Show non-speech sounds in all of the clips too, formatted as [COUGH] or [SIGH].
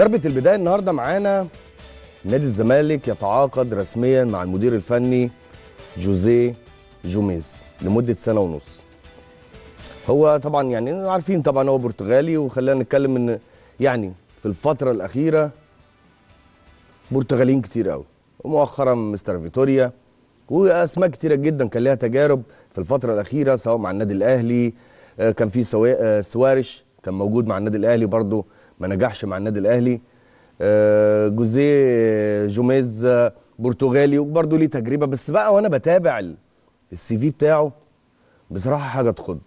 ضربة البداية النهاردة معانا نادي الزمالك يتعاقد رسميا مع المدير الفني جوزيه جوميز لمدة سنة ونص هو طبعا يعني عارفين طبعا هو برتغالي وخلينا نتكلم ان يعني في الفترة الأخيرة برتغاليين كتير قوي ومؤخرا مستر فيتوريا وأسماء كتيرة جدا كان لها تجارب في الفترة الأخيرة سواء مع النادي الأهلي آه، كان في آه، سواريش كان موجود مع النادي الأهلي برضه ما نجحش مع النادي الاهلي آه، جوزيه جوميز آه، برتغالي وبرده ليه تجربه بس بقى وانا بتابع السي في بتاعه بصراحه حاجه تخض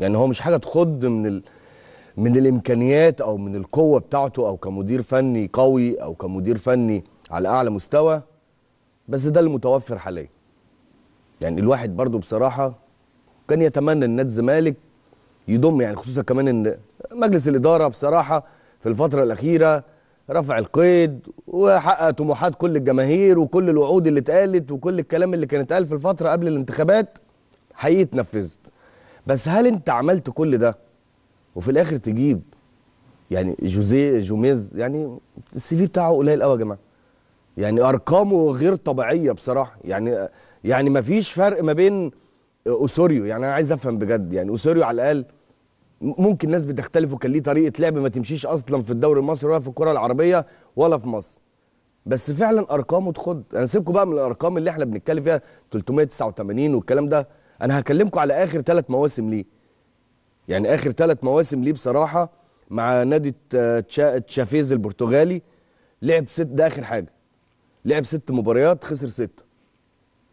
يعني هو مش حاجه تخض من ال... من الامكانيات او من القوه بتاعته او كمدير فني قوي او كمدير فني على اعلى مستوى بس ده المتوفر حاليا يعني الواحد برضو بصراحه كان يتمنى ان نادي الزمالك يضم يعني خصوصا كمان ان مجلس الاداره بصراحه في الفتره الاخيره رفع القيد وحقق طموحات كل الجماهير وكل الوعود اللي اتقالت وكل الكلام اللي كان اتقال في الفتره قبل الانتخابات حقيقي اتنفذت بس هل انت عملت كل ده وفي الاخر تجيب يعني جوزيه جوميز يعني السي في بتاعه قليل قوي يا جماعه يعني ارقامه غير طبيعيه بصراحه يعني يعني ما فيش فرق ما بين اوسوريو يعني انا عايز افهم بجد يعني اوسوريو على الاقل ممكن ناس بتختلف وكان ليه طريقه لعب ما تمشيش اصلا في الدوري المصري ولا في الكره العربيه ولا في مصر بس فعلا ارقامه تخض انا سيبكم بقى من الارقام اللي احنا بنتكلم فيها 389 والكلام ده انا هكلمكم على اخر ثلاث مواسم ليه يعني اخر ثلاث مواسم ليه بصراحه مع نادي تشافيز البرتغالي لعب ست ده اخر حاجه لعب ست مباريات خسر سته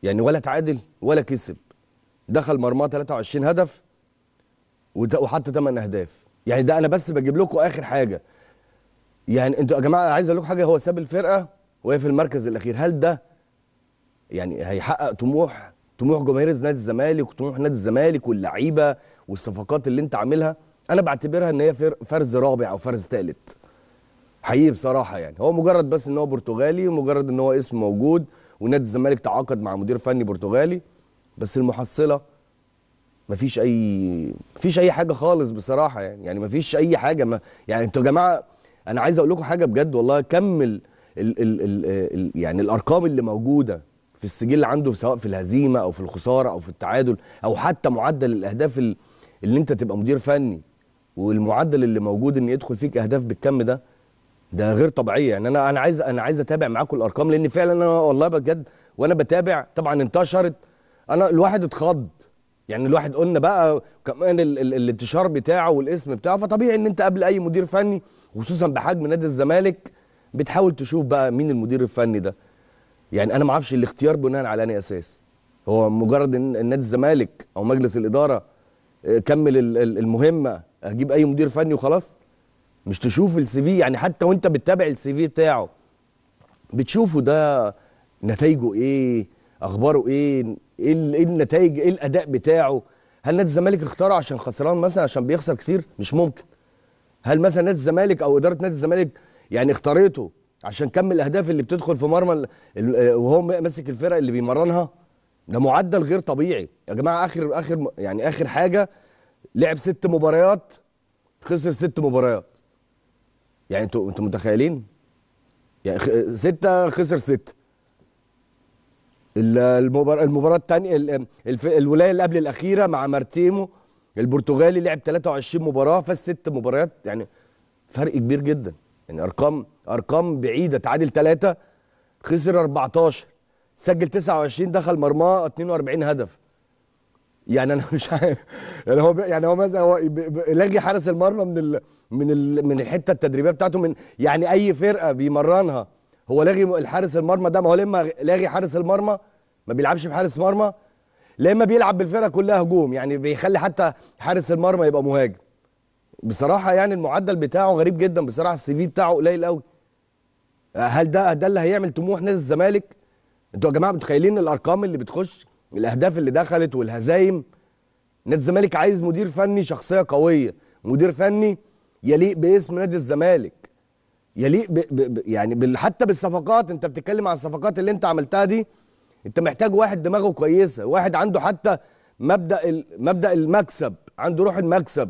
يعني ولا تعادل ولا كسب دخل مرماه 23 هدف وحط ثمان اهداف يعني ده انا بس بجيب لكم اخر حاجه يعني انتوا يا جماعه عايز اقول لكم حاجه هو ساب الفرقه وهي في المركز الاخير هل ده يعني هيحقق طموح طموح جماهير نادي الزمالك وطموح نادي الزمالك واللعيبه والصفقات اللي انت عاملها انا بعتبرها ان هي فرز رابع او فرز ثالث حقيقي بصراحه يعني هو مجرد بس ان هو برتغالي ومجرد ان هو اسم موجود ونادي الزمالك تعاقد مع مدير فني برتغالي بس المحصله مفيش اي مفيش اي حاجه خالص بصراحه يعني يعني مفيش اي حاجه ما يعني انتوا يا جماعه انا عايز اقول لكم حاجه بجد والله كمل ال ال ال ال يعني الارقام اللي موجوده في السجل عنده سواء في الهزيمه او في الخساره او في التعادل او حتى معدل الاهداف اللي انت تبقى مدير فني والمعدل اللي موجود ان يدخل فيك اهداف بالكم ده ده غير طبيعيه يعني انا انا عايز انا عايز اتابع معاكم الارقام لان فعلا انا والله بجد وانا بتابع طبعا انتشرت انا الواحد اتخض يعني الواحد قلنا بقى كمان ال ال الانتشار بتاعه والاسم بتاعه فطبيعي ان انت قبل اي مدير فني خصوصا بحجم نادي الزمالك بتحاول تشوف بقى مين المدير الفني ده يعني انا ما اعرفش الاختيار بناء على اي اساس هو مجرد ان نادي الزمالك او مجلس الاداره آه، كمل المهمه اجيب اي مدير فني وخلاص مش تشوف السي في يعني حتى وانت بتتابع السي في بتاعه بتشوفه ده نتائجه ايه اخباره ايه إيه, ايه النتائج ايه الاداء بتاعه هل نادي الزمالك اختاره عشان خسران مثلا عشان بيخسر كتير مش ممكن هل مثلا نادي الزمالك او اداره نادي الزمالك يعني اختارته عشان كم الاهداف اللي بتدخل في مرمى وهو ماسك الفرق اللي بيمرنها ده معدل غير طبيعي يا جماعه اخر اخر يعني اخر حاجه لعب ست مباريات خسر ست مباريات يعني انتوا انتوا متخيلين يعني سته خسر سته المباراة المباراة الثانية الولاية اللي قبل الأخيرة مع مارتيمو البرتغالي لعب 23 مباراة فاز ست مباريات يعني فرق كبير جدا يعني أرقام أرقام بعيدة تعادل ثلاثة خسر 14 سجل 29 دخل مرماه 42 هدف يعني انا مش عارف يعني هو يعني هو مثلا هو لاغي حارس المرمى من ال من ال من الحته التدريبيه بتاعته من يعني اي فرقه بيمرنها هو لاغي الحارس المرمى ده ما هو لما لاغي حارس المرمى ما بيلعبش بحارس مرمى لا اما بيلعب بالفرقه كلها هجوم يعني بيخلي حتى حارس المرمى يبقى مهاجم بصراحه يعني المعدل بتاعه غريب جدا بصراحه السي في بتاعه قليل قوي هل ده ده اللي هيعمل طموح نادي الزمالك انتوا يا جماعه متخيلين الارقام اللي بتخش الاهداف اللي دخلت والهزايم نادي الزمالك عايز مدير فني شخصيه قويه مدير فني يليق باسم نادي الزمالك يليق ب... ب... ب... يعني بال... حتى بالصفقات انت بتتكلم عن الصفقات اللي انت عملتها دي انت محتاج واحد دماغه كويسه واحد عنده حتى مبدا ال... مبدا المكسب عنده روح المكسب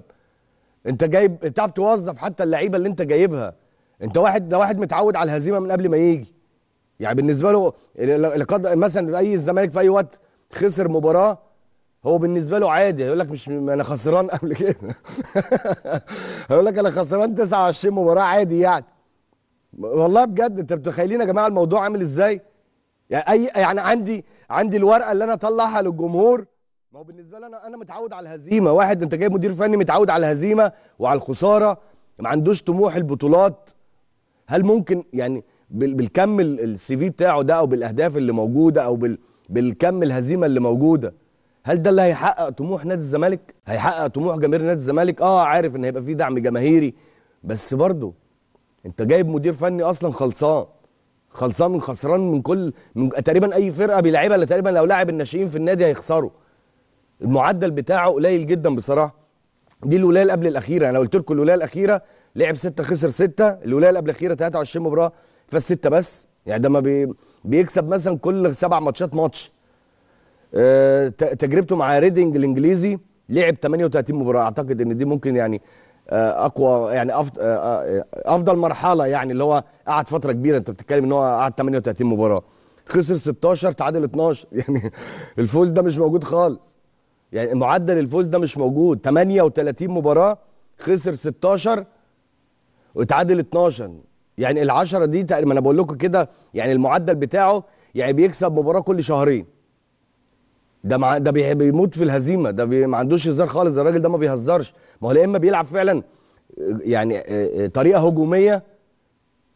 انت جايب تعرف توظف حتى اللعيبه اللي انت جايبها انت واحد ده واحد متعود على الهزيمه من قبل ما يجي يعني بالنسبه له لقد مثلا اي الزمالك في اي وقت خسر مباراه هو بالنسبه له عادي هيقول لك مش انا خسران قبل كده [LAUGHS] هيقول لك انا خسران 29 مباراه عادي يعني والله بجد انت متخيلين يا جماعه الموضوع عامل ازاي؟ يعني اي يعني عندي عندي الورقه اللي انا اطلعها للجمهور ما هو بالنسبه لي انا انا متعود على الهزيمه واحد انت جايب مدير فني متعود على الهزيمه وعلى الخساره ما عندوش طموح البطولات هل ممكن يعني بالكم السي في بتاعه ده او بالاهداف اللي موجوده او بالكم الهزيمه اللي موجوده هل ده اللي هيحقق طموح نادي الزمالك؟ هيحقق طموح جماهير نادي الزمالك؟ اه عارف ان هيبقى في دعم جماهيري بس برضه انت جايب مدير فني اصلا خلصان خلصان خسران من كل من تقريبا اي فرقه بيلعبها تقريبا لو لاعب الناشئين في النادي هيخسروا المعدل بتاعه قليل جدا بصراحه دي الولايه اللي قبل الاخيره انا قلت لكم الولايه الاخيره لعب سته خسر سته الولايه اللي قبل الاخيره 23 مباراه فاز سته بس يعني ده ما بي... بيكسب مثلا كل سبع ماتشات ماتش آه، تجربته مع ريدنج الانجليزي لعب 38 مباراه اعتقد ان دي ممكن يعني آه، اقوى يعني آه، آه، افضل مرحله يعني اللي هو قعد فتره كبيره انت بتتكلم ان هو قعد 38 مباراه خسر 16 تعادل 12 [LAUGHS] يعني الفوز ده مش موجود خالص يعني معدل الفوز ده مش موجود 38 مباراه خسر 16 وتعادل 12 يعني ال10 دي تقريبا انا بقول لكم كده يعني المعدل بتاعه يعني بيكسب مباراه كل شهرين ده مع... ده بيموت في الهزيمه ده بي... ما عندوش هزار خالص الراجل ده ما بيهزرش ما هو يا اما بيلعب فعلا آه، يعني آه، آه، طريقه هجوميه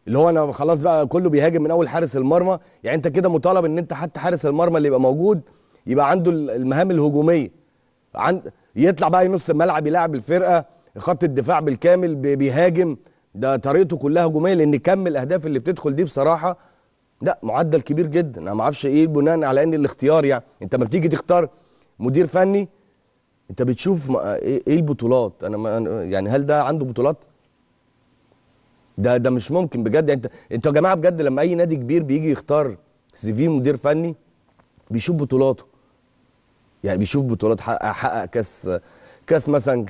اللي هو انا خلاص بقى كله بيهاجم من اول حارس المرمى يعني انت كده مطالب ان انت حتى حارس المرمى اللي يبقى موجود يبقى عنده المهام الهجوميه عند يطلع بقى نص الملعب يلعب الفرقه خط الدفاع بالكامل بيهاجم ده طريقته كلها هجوميه لان كم الاهداف اللي بتدخل دي بصراحه لا معدل كبير جدا انا ما اعرفش ايه بناء على ان الاختيار يعني انت لما بتيجي تختار مدير فني انت بتشوف إيه،, ايه البطولات انا ما يعني هل ده عنده بطولات ده ده مش ممكن بجد يعني انت انتوا يا جماعه بجد لما اي نادي كبير بيجي يختار سي في مدير فني بيشوف بطولاته يعني بيشوف بطولات حقق حقق كاس كاس مثلا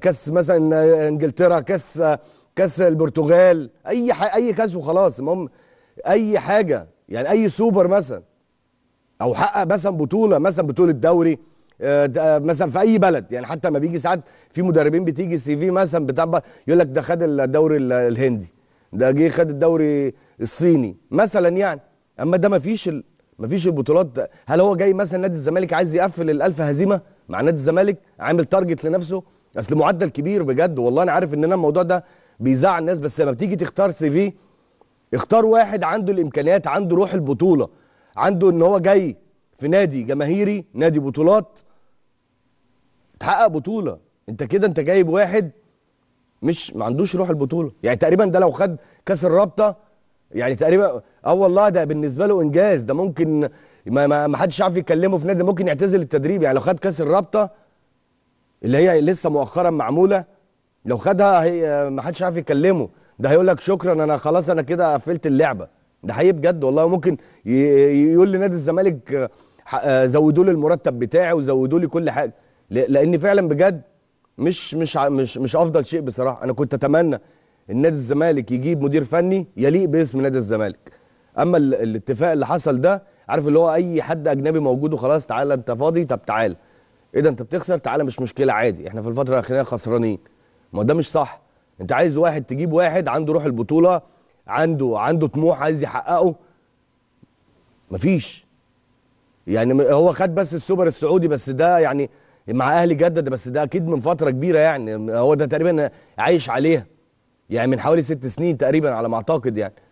كاس مثلا انجلترا كاس كاس البرتغال اي اي كاس وخلاص المهم اي حاجه يعني اي سوبر مثلا او حقق مثلا بطوله مثلا بطوله دوري آه، آه، مثلا في اي بلد يعني حتى ما بيجي ساعات في مدربين بتيجي سي في مثلا بتاع يقول لك ده خد الدوري الهندي ده جه خد الدوري الصيني مثلا يعني اما ده ما فيش ما فيش البطولات هل هو جاي مثلا نادي الزمالك عايز يقفل الألف هزيمه مع نادي الزمالك عامل تارجت لنفسه اصل معدل كبير بجد والله انا عارف ان انا الموضوع ده بيزعل الناس بس لما بتيجي تختار سي في اختار واحد عنده الامكانيات عنده روح البطوله عنده ان هو جاي في نادي جماهيري نادي بطولات تحقق بطوله انت كده انت جايب واحد مش ما عندوش روح البطوله يعني تقريبا ده لو خد كاس الرابطه يعني تقريبا اه والله ده بالنسبه له انجاز ده ممكن ما, ما, حدش عارف يكلمه في نادي ممكن يعتزل التدريب يعني لو خد كاس الرابطه اللي هي لسه مؤخرا معموله لو خدها هي ما حدش عارف يكلمه ده هيقول لك شكرا انا خلاص انا كده قفلت اللعبه ده حقيقي بجد والله ممكن يقول لنادي الزمالك آه، زودوا لي المرتب بتاعي وزودوا لي كل حاجه لان فعلا بجد مش مش مش مش افضل شيء بصراحه انا كنت اتمنى ان نادي الزمالك يجيب مدير فني يليق باسم نادي الزمالك اما الاتفاق اللي حصل ده عارف اللي هو اي حد اجنبي موجود وخلاص تعالى انت فاضي طب تعالى ايه ده انت بتخسر تعالى مش مشكله عادي احنا في الفتره الاخيره خسرانين ما ده مش صح انت عايز واحد تجيب واحد عنده روح البطوله عنده عنده طموح عايز يحققه مفيش يعني هو خد بس السوبر السعودي بس ده يعني مع اهلي جدد بس ده اكيد من فتره كبيره يعني هو ده تقريبا عايش عليها يعني من حوالي ست سنين تقريبا على ما اعتقد يعني